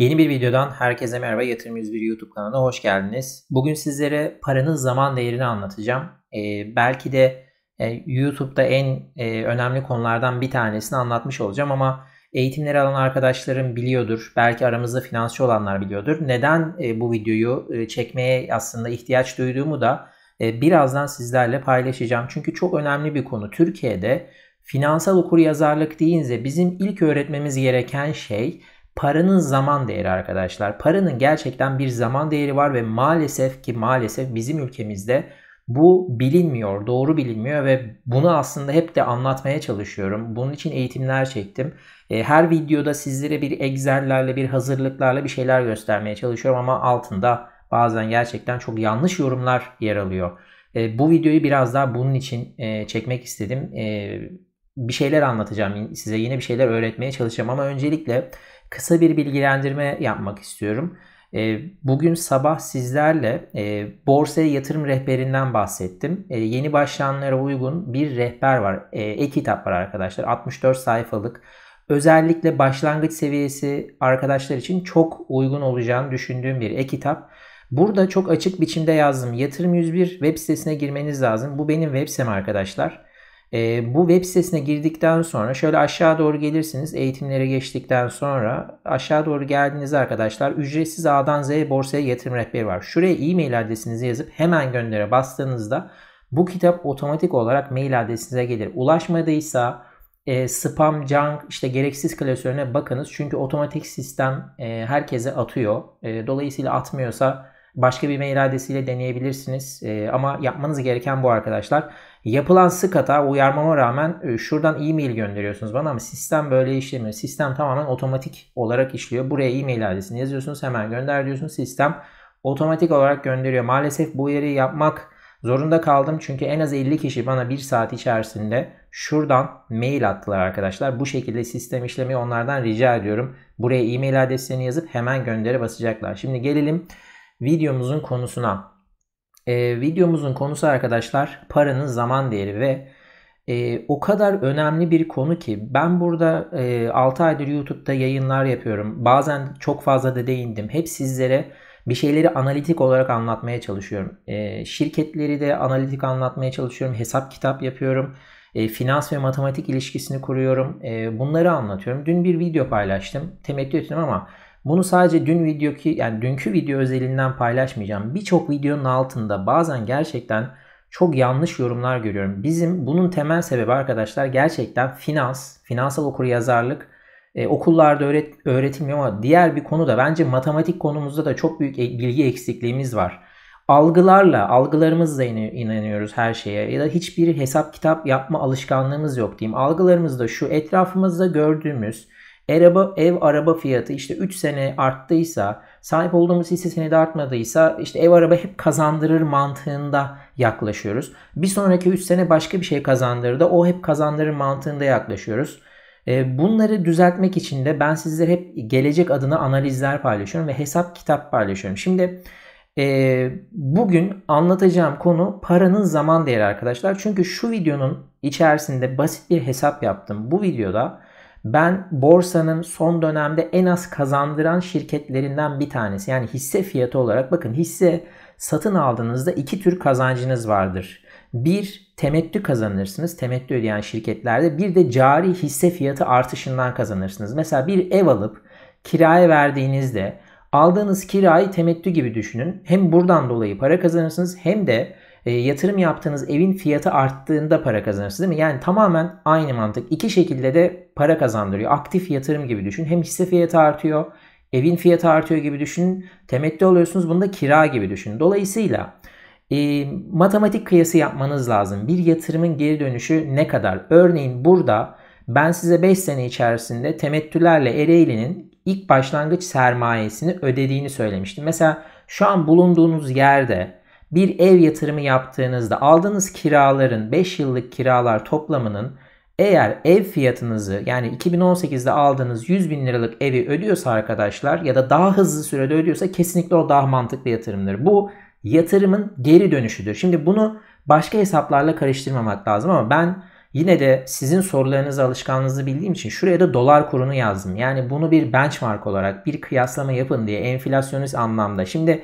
Yeni bir videodan herkese merhaba Yatırım 101 YouTube kanalına hoş geldiniz. Bugün sizlere paranın zaman değerini anlatacağım. Ee, belki de e, YouTube'da en e, önemli konulardan bir tanesini anlatmış olacağım ama eğitimleri alan arkadaşlarım biliyordur. Belki aramızda finansçı olanlar biliyordur. Neden e, bu videoyu e, çekmeye aslında ihtiyaç duyduğumu da e, birazdan sizlerle paylaşacağım. Çünkü çok önemli bir konu. Türkiye'de finansal okur yazarlık deyince bizim ilk öğretmemiz gereken şey Paranın zaman değeri arkadaşlar. Paranın gerçekten bir zaman değeri var ve maalesef ki maalesef bizim ülkemizde bu bilinmiyor, doğru bilinmiyor ve bunu aslında hep de anlatmaya çalışıyorum. Bunun için eğitimler çektim. E, her videoda sizlere bir egzerlerle, bir hazırlıklarla bir şeyler göstermeye çalışıyorum ama altında bazen gerçekten çok yanlış yorumlar yer alıyor. E, bu videoyu biraz daha bunun için e, çekmek istedim. Bir şeyler anlatacağım size, yine bir şeyler öğretmeye çalışacağım ama öncelikle kısa bir bilgilendirme yapmak istiyorum. E, bugün sabah sizlerle e, borsaya yatırım rehberinden bahsettim. E, yeni başlayanlara uygun bir rehber var. E-kitap var arkadaşlar. 64 sayfalık. Özellikle başlangıç seviyesi arkadaşlar için çok uygun olacağını düşündüğüm bir e-kitap. Burada çok açık biçimde yazdım. Yatırım 101 web sitesine girmeniz lazım. Bu benim web sitem arkadaşlar. E, bu web sitesine girdikten sonra şöyle aşağı doğru gelirsiniz. Eğitimlere geçtikten sonra aşağı doğru geldiğinizde arkadaşlar ücretsiz A'dan Z'ye borsaya yatırım rehberi var. Şuraya e-mail adresinizi yazıp hemen göndere bastığınızda bu kitap otomatik olarak mail adresinize gelir. Ulaşmadıysa e, spam, junk, işte gereksiz klasörüne bakınız. Çünkü otomatik sistem e, herkese atıyor. E, dolayısıyla atmıyorsa Başka bir mail adresiyle deneyebilirsiniz. E, ama yapmanız gereken bu arkadaşlar. Yapılan sık hata uyarmama rağmen e, şuradan e-mail gönderiyorsunuz bana ama sistem böyle işlemiyor. Sistem tamamen otomatik olarak işliyor. Buraya e-mail adresini yazıyorsunuz hemen gönder diyorsunuz. Sistem otomatik olarak gönderiyor. Maalesef bu uyarıyı yapmak zorunda kaldım. Çünkü en az 50 kişi bana 1 saat içerisinde şuradan mail attılar arkadaşlar. Bu şekilde sistem işlemi onlardan rica ediyorum. Buraya e-mail adreslerini yazıp hemen gönderi basacaklar. Şimdi gelelim videomuzun konusuna. E, videomuzun konusu arkadaşlar paranın zaman değeri ve e, o kadar önemli bir konu ki ben burada e, 6 aydır YouTube'da yayınlar yapıyorum. Bazen çok fazla da değindim. Hep sizlere bir şeyleri analitik olarak anlatmaya çalışıyorum. E, şirketleri de analitik anlatmaya çalışıyorum. Hesap kitap yapıyorum. E, finans ve matematik ilişkisini kuruyorum. E, bunları anlatıyorum. Dün bir video paylaştım. Temettü ettim ama bunu sadece dün videoki yani dünkü video özelinden paylaşmayacağım. Birçok videonun altında bazen gerçekten çok yanlış yorumlar görüyorum. Bizim bunun temel sebebi arkadaşlar gerçekten finans, finansal okuryazarlık e, okullarda öğret, öğretilmiyor ama diğer bir konu da bence matematik konumuzda da çok büyük e, bilgi eksikliğimiz var. Algılarla, algılarımızla inanıyoruz her şeye ya da hiçbir hesap kitap yapma alışkanlığımız yok diyeyim. Algılarımız da şu etrafımızda gördüğümüz Araba, ev araba fiyatı işte 3 sene arttıysa, sahip olduğumuz hisse senedi artmadıysa işte ev araba hep kazandırır mantığında yaklaşıyoruz. Bir sonraki 3 sene başka bir şey kazandırdı. O hep kazandırır mantığında yaklaşıyoruz. E, bunları düzeltmek için de ben sizlere hep gelecek adına analizler paylaşıyorum ve hesap kitap paylaşıyorum. Şimdi e, bugün anlatacağım konu paranın zaman değeri arkadaşlar. Çünkü şu videonun içerisinde basit bir hesap yaptım. Bu videoda ben borsanın son dönemde en az kazandıran şirketlerinden bir tanesi. Yani hisse fiyatı olarak bakın hisse satın aldığınızda iki tür kazancınız vardır. Bir temettü kazanırsınız. Temettü ödeyen şirketlerde bir de cari hisse fiyatı artışından kazanırsınız. Mesela bir ev alıp kiraya verdiğinizde aldığınız kirayı temettü gibi düşünün. Hem buradan dolayı para kazanırsınız hem de e, yatırım yaptığınız evin fiyatı arttığında para kazanırsınız değil mi? Yani tamamen aynı mantık. İki şekilde de para kazandırıyor. Aktif yatırım gibi düşün. Hem hisse fiyatı artıyor, evin fiyatı artıyor gibi düşünün. Temettü oluyorsunuz bunu da kira gibi düşünün. Dolayısıyla e, matematik kıyası yapmanız lazım. Bir yatırımın geri dönüşü ne kadar? Örneğin burada ben size 5 sene içerisinde temettülerle Ereğli'nin ilk başlangıç sermayesini ödediğini söylemiştim. Mesela şu an bulunduğunuz yerde bir ev yatırımı yaptığınızda aldığınız kiraların 5 yıllık kiralar toplamının eğer ev fiyatınızı yani 2018'de aldığınız 100 bin liralık evi ödüyorsa arkadaşlar ya da daha hızlı sürede ödüyorsa kesinlikle o daha mantıklı yatırımdır. Bu yatırımın geri dönüşüdür. Şimdi bunu başka hesaplarla karıştırmamak lazım ama ben yine de sizin sorularınızı alışkanlığınızı bildiğim için şuraya da dolar kurunu yazdım. Yani bunu bir benchmark olarak bir kıyaslama yapın diye enflasyonist anlamda. Şimdi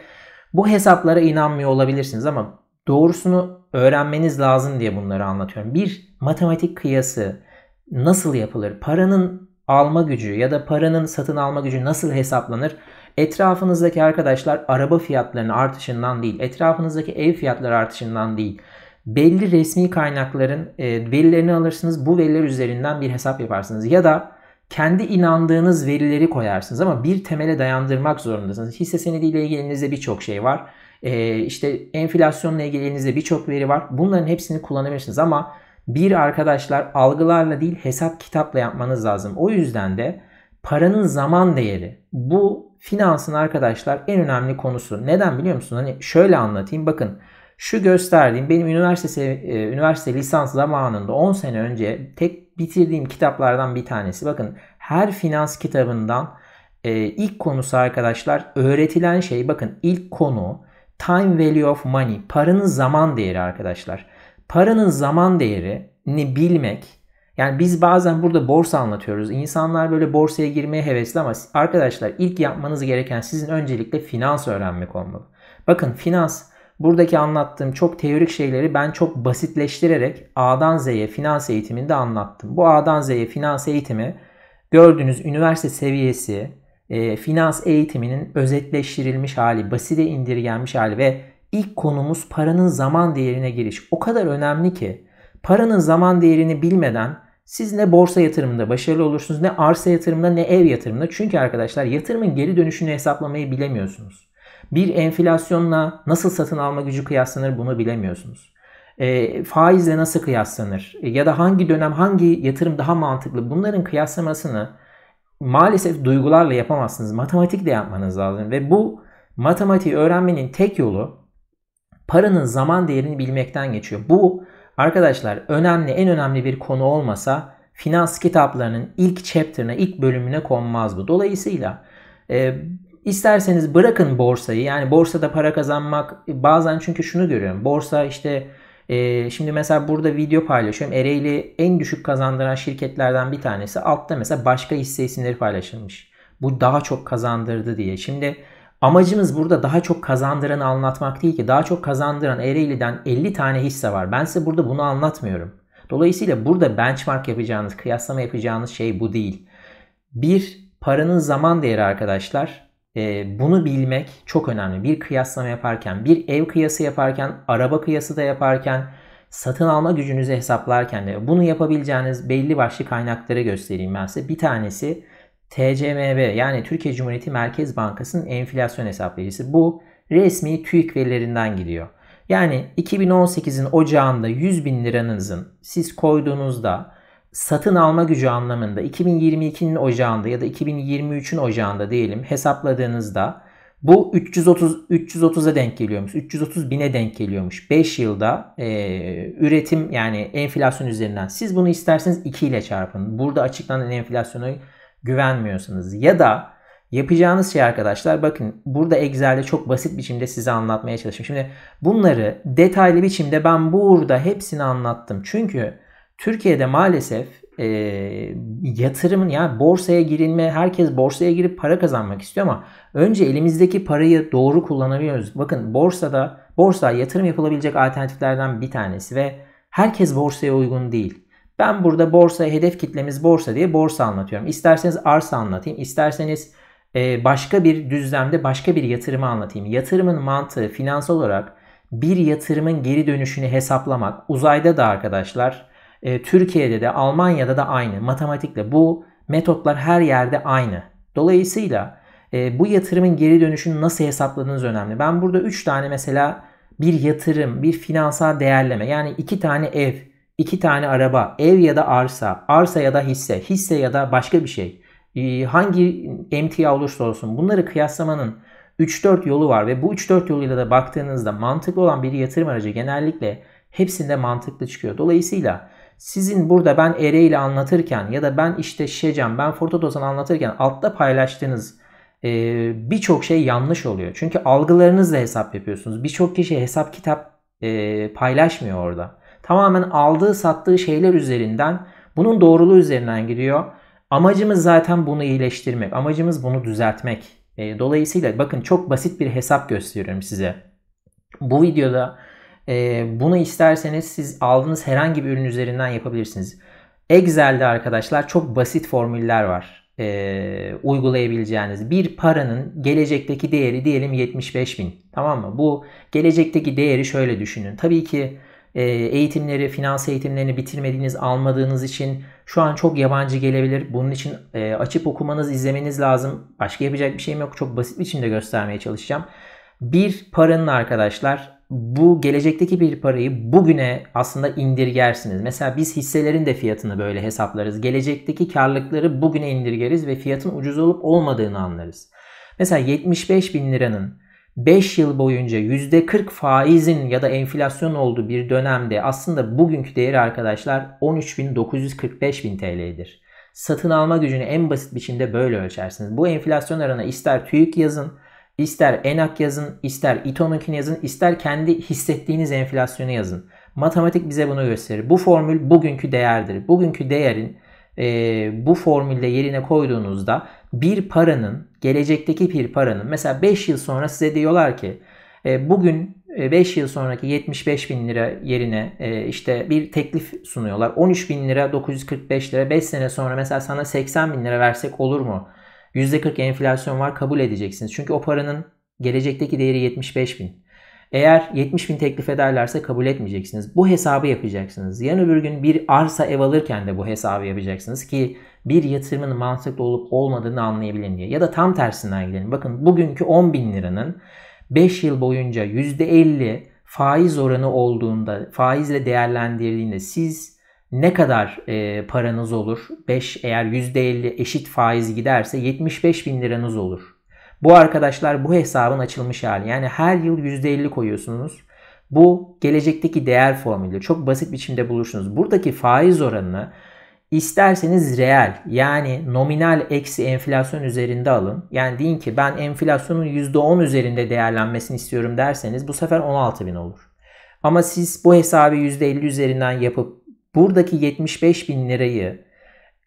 bu hesaplara inanmıyor olabilirsiniz ama doğrusunu öğrenmeniz lazım diye bunları anlatıyorum. Bir matematik kıyası nasıl yapılır? Paranın alma gücü ya da paranın satın alma gücü nasıl hesaplanır? Etrafınızdaki arkadaşlar araba fiyatlarının artışından değil, etrafınızdaki ev fiyatları artışından değil. Belli resmi kaynakların e, verilerini alırsınız. Bu veriler üzerinden bir hesap yaparsınız. Ya da kendi inandığınız verileri koyarsınız ama bir temele dayandırmak zorundasınız. Hisse senediyle ilgili elinizde birçok şey var. Ee, işte enflasyonla ilgili elinizde birçok veri var. Bunların hepsini kullanabilirsiniz ama bir arkadaşlar algılarla değil hesap kitapla yapmanız lazım. O yüzden de paranın zaman değeri bu finansın arkadaşlar en önemli konusu. Neden biliyor musunuz? Hani şöyle anlatayım bakın. Şu gösterdiğim benim üniversite e, üniversite lisans zamanında 10 sene önce tek bitirdiğim kitaplardan bir tanesi. Bakın her finans kitabından e, ilk konusu arkadaşlar öğretilen şey bakın ilk konu time value of money paranın zaman değeri arkadaşlar. Paranın zaman değerini bilmek yani biz bazen burada borsa anlatıyoruz. İnsanlar böyle borsaya girmeye hevesli ama arkadaşlar ilk yapmanız gereken sizin öncelikle finans öğrenmek olmalı. Bakın finans Buradaki anlattığım çok teorik şeyleri ben çok basitleştirerek A'dan Z'ye finans eğitiminde anlattım. Bu A'dan Z'ye finans eğitimi gördüğünüz üniversite seviyesi e, finans eğitiminin özetleştirilmiş hali, basite indirgenmiş hali ve ilk konumuz paranın zaman değerine giriş. O kadar önemli ki paranın zaman değerini bilmeden siz ne borsa yatırımında başarılı olursunuz ne arsa yatırımında ne ev yatırımında. Çünkü arkadaşlar yatırımın geri dönüşünü hesaplamayı bilemiyorsunuz. Bir enflasyonla nasıl satın alma gücü kıyaslanır bunu bilemiyorsunuz. E, faizle nasıl kıyaslanır e, ya da hangi dönem hangi yatırım daha mantıklı bunların kıyaslamasını maalesef duygularla yapamazsınız. Matematikle yapmanız lazım ve bu matematiği öğrenmenin tek yolu paranın zaman değerini bilmekten geçiyor. Bu arkadaşlar önemli en önemli bir konu olmasa finans kitaplarının ilk chapter'ına ilk bölümüne konmaz bu. Dolayısıyla e, İsterseniz bırakın borsayı yani borsada para kazanmak bazen çünkü şunu görüyorum. Borsa işte e, şimdi mesela burada video paylaşıyorum. Ereğli en düşük kazandıran şirketlerden bir tanesi. Altta mesela başka hisse isimleri paylaşılmış. Bu daha çok kazandırdı diye. Şimdi amacımız burada daha çok kazandıranı anlatmak değil ki. Daha çok kazandıran Ereğli'den 50 tane hisse var. Ben size burada bunu anlatmıyorum. Dolayısıyla burada benchmark yapacağınız, kıyaslama yapacağınız şey bu değil. Bir, paranın zaman değeri arkadaşlar bunu bilmek çok önemli. Bir kıyaslama yaparken, bir ev kıyası yaparken, araba kıyası da yaparken, satın alma gücünüzü hesaplarken de bunu yapabileceğiniz belli başlı kaynakları göstereyim ben size. Bir tanesi TCMB yani Türkiye Cumhuriyeti Merkez Bankası'nın enflasyon hesaplayıcısı. Bu resmi TÜİK verilerinden gidiyor. Yani 2018'in ocağında 100 bin liranızın siz koyduğunuzda satın alma gücü anlamında 2022'nin ocağında ya da 2023'ün ocağında diyelim hesapladığınızda bu 330 330'a denk geliyormuş. 330 bine denk geliyormuş. 5 yılda e, üretim yani enflasyon üzerinden. Siz bunu isterseniz 2 ile çarpın. Burada açıklanan enflasyona güvenmiyorsunuz ya da yapacağınız şey arkadaşlar bakın burada Excel'de çok basit biçimde size anlatmaya çalıştım. Şimdi bunları detaylı biçimde ben burada hepsini anlattım. Çünkü Türkiye'de maalesef e, yatırımın yani borsaya girilme, herkes borsaya girip para kazanmak istiyor ama önce elimizdeki parayı doğru kullanabiliyoruz. Bakın borsada borsa yatırım yapılabilecek alternatiflerden bir tanesi ve herkes borsaya uygun değil. Ben burada borsa hedef kitlemiz borsa diye borsa anlatıyorum. İsterseniz arsa anlatayım, isterseniz e, başka bir düzlemde başka bir yatırımı anlatayım. Yatırımın mantığı finans olarak bir yatırımın geri dönüşünü hesaplamak. Uzayda da arkadaşlar e, Türkiye'de de Almanya'da da aynı. Matematikle bu metotlar her yerde aynı. Dolayısıyla e, bu yatırımın geri dönüşünü nasıl hesapladığınız önemli. Ben burada 3 tane mesela bir yatırım, bir finansal değerleme yani 2 tane ev, 2 tane araba, ev ya da arsa, arsa ya da hisse, hisse ya da başka bir şey e, hangi emtia olursa olsun bunları kıyaslamanın 3-4 yolu var ve bu 3-4 yoluyla da baktığınızda mantıklı olan bir yatırım aracı genellikle hepsinde mantıklı çıkıyor. Dolayısıyla sizin burada ben ere e ile anlatırken ya da ben işte şecem, ben Fortodozan anlatırken altta paylaştığınız e, birçok şey yanlış oluyor. Çünkü algılarınızla hesap yapıyorsunuz. Birçok kişi hesap kitap e, paylaşmıyor orada. Tamamen aldığı sattığı şeyler üzerinden bunun doğruluğu üzerinden gidiyor. Amacımız zaten bunu iyileştirmek. Amacımız bunu düzeltmek. E, dolayısıyla bakın çok basit bir hesap gösteriyorum size. Bu videoda e, bunu isterseniz siz aldığınız herhangi bir ürün üzerinden yapabilirsiniz. Excel'de arkadaşlar çok basit formüller var. E, uygulayabileceğiniz bir paranın gelecekteki değeri diyelim 75 bin tamam mı? Bu gelecekteki değeri şöyle düşünün. Tabii ki e, eğitimleri, finans eğitimlerini bitirmediğiniz, almadığınız için şu an çok yabancı gelebilir. Bunun için e, açıp okumanız, izlemeniz lazım. Başka yapacak bir şeyim yok. Çok basit biçimde göstermeye çalışacağım. Bir paranın arkadaşlar bu gelecekteki bir parayı bugüne aslında indirgersiniz. Mesela biz hisselerin de fiyatını böyle hesaplarız. Gelecekteki karlıkları bugüne indirgeriz ve fiyatın ucuz olup olmadığını anlarız. Mesela 75 bin liranın 5 yıl boyunca %40 faizin ya da enflasyon olduğu bir dönemde aslında bugünkü değeri arkadaşlar 13.945 bin TL'dir. Satın alma gücünü en basit biçimde böyle ölçersiniz. Bu enflasyon arana ister TÜİK yazın, İster ENAK yazın, ister İTO'nunkini yazın, ister kendi hissettiğiniz enflasyonu yazın. Matematik bize bunu gösterir. Bu formül bugünkü değerdir. Bugünkü değerin e, bu formülle yerine koyduğunuzda bir paranın, gelecekteki bir paranın mesela 5 yıl sonra size diyorlar ki e, bugün 5 e, yıl sonraki 75 bin lira yerine e, işte bir teklif sunuyorlar. 13 bin lira 945 lira 5 sene sonra mesela sana 80 bin lira versek olur mu? %40 enflasyon var kabul edeceksiniz. Çünkü o paranın gelecekteki değeri 75 bin. Eğer 70 bin teklif ederlerse kabul etmeyeceksiniz. Bu hesabı yapacaksınız. Yarın öbür gün bir arsa ev alırken de bu hesabı yapacaksınız ki bir yatırımın mantıklı olup olmadığını anlayabilin diye. Ya da tam tersinden gidelim. Bakın bugünkü 10 bin liranın 5 yıl boyunca %50 faiz oranı olduğunda, faizle değerlendirdiğinde siz ne kadar e, paranız olur? 5 eğer %50 eşit faiz giderse 75 bin liranız olur. Bu arkadaşlar bu hesabın açılmış hali. Yani her yıl %50 koyuyorsunuz. Bu gelecekteki değer formülü. Çok basit biçimde bulursunuz. Buradaki faiz oranını isterseniz reel yani nominal eksi enflasyon üzerinde alın. Yani deyin ki ben enflasyonun %10 üzerinde değerlenmesini istiyorum derseniz bu sefer 16 bin olur. Ama siz bu hesabı %50 üzerinden yapıp buradaki 75 bin lirayı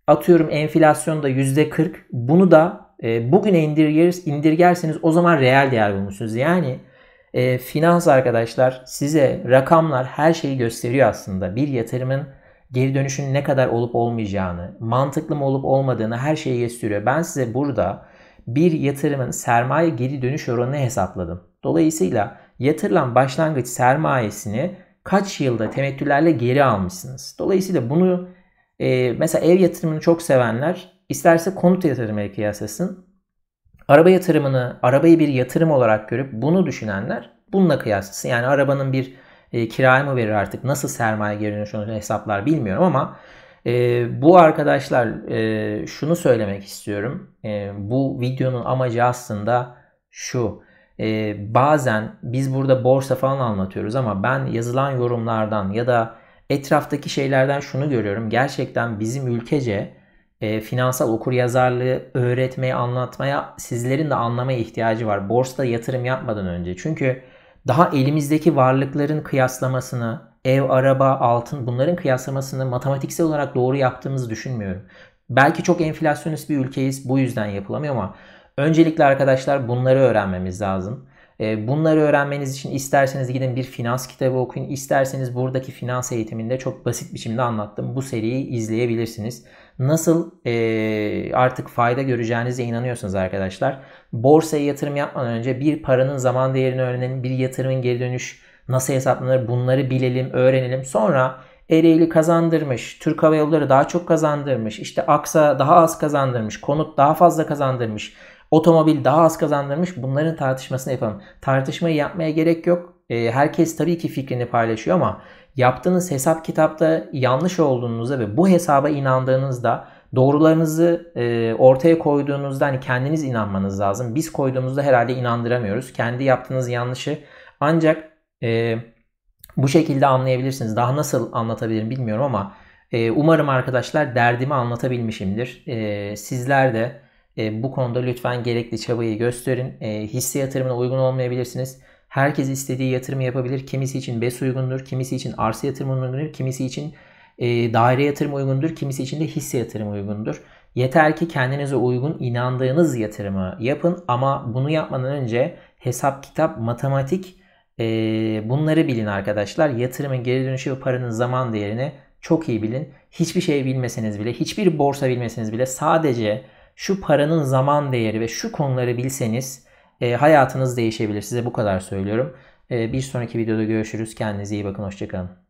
atıyorum enflasyonda %40 bunu da e, bugüne indirger, indirgerseniz o zaman reel değer bulmuşsunuz. Yani e, finans arkadaşlar size rakamlar her şeyi gösteriyor aslında. Bir yatırımın geri dönüşün ne kadar olup olmayacağını, mantıklı mı olup olmadığını her şeyi gösteriyor. Ben size burada bir yatırımın sermaye geri dönüş oranını hesapladım. Dolayısıyla yatırılan başlangıç sermayesini kaç yılda temettülerle geri almışsınız. Dolayısıyla bunu e, mesela ev yatırımını çok sevenler isterse konut yatırımıyla kıyaslasın. Araba yatırımını, arabayı bir yatırım olarak görüp bunu düşünenler bununla kıyaslasın. Yani arabanın bir e, kiraya mı verir artık nasıl sermaye geri dönüşü hesaplar bilmiyorum ama e, bu arkadaşlar e, şunu söylemek istiyorum. E, bu videonun amacı aslında şu e, bazen biz burada borsa falan anlatıyoruz ama ben yazılan yorumlardan ya da etraftaki şeylerden şunu görüyorum. Gerçekten bizim ülkece e, finansal yazarlığı öğretmeye, anlatmaya sizlerin de anlamaya ihtiyacı var. Borsada yatırım yapmadan önce. Çünkü daha elimizdeki varlıkların kıyaslamasını, ev, araba, altın bunların kıyaslamasını matematiksel olarak doğru yaptığımızı düşünmüyorum. Belki çok enflasyonist bir ülkeyiz bu yüzden yapılamıyor ama Öncelikle arkadaşlar bunları öğrenmemiz lazım. Ee, bunları öğrenmeniz için isterseniz gidin bir finans kitabı okuyun. isterseniz buradaki finans eğitiminde çok basit biçimde anlattım. Bu seriyi izleyebilirsiniz. Nasıl e, artık fayda göreceğinize inanıyorsunuz arkadaşlar. Borsaya yatırım yapmadan önce bir paranın zaman değerini öğrenin, Bir yatırımın geri dönüş nasıl hesaplanır bunları bilelim, öğrenelim. Sonra Ereğli kazandırmış, Türk Hava Yolları daha çok kazandırmış, işte Aksa daha az kazandırmış, Konut daha fazla kazandırmış. Otomobil daha az kazandırmış. Bunların tartışmasını yapalım. Tartışmayı yapmaya gerek yok. E, herkes tabii ki fikrini paylaşıyor ama yaptığınız hesap kitapta yanlış olduğunuzda ve bu hesaba inandığınızda doğrularınızı e, ortaya koyduğunuzda hani kendiniz inanmanız lazım. Biz koyduğumuzda herhalde inandıramıyoruz. Kendi yaptığınız yanlışı ancak e, bu şekilde anlayabilirsiniz. Daha nasıl anlatabilirim bilmiyorum ama e, umarım arkadaşlar derdimi anlatabilmişimdir. E, sizler de ee, bu konuda lütfen gerekli çabayı gösterin. Ee, hisse yatırımına uygun olmayabilirsiniz. Herkes istediği yatırımı yapabilir. Kimisi için BES uygundur, kimisi için arsa yatırımı uygundur, kimisi için e, daire yatırımı uygundur, kimisi için de hisse yatırımı uygundur. Yeter ki kendinize uygun inandığınız yatırımı yapın ama bunu yapmadan önce hesap, kitap, matematik e, bunları bilin arkadaşlar. Yatırımın geri dönüşü ve paranın zaman değerini çok iyi bilin. Hiçbir şey bilmeseniz bile, hiçbir borsa bilmeseniz bile sadece şu paranın zaman değeri ve şu konuları bilseniz e, hayatınız değişebilir. Size bu kadar söylüyorum. E, bir sonraki videoda görüşürüz. Kendinize iyi bakın. Hoşçakalın.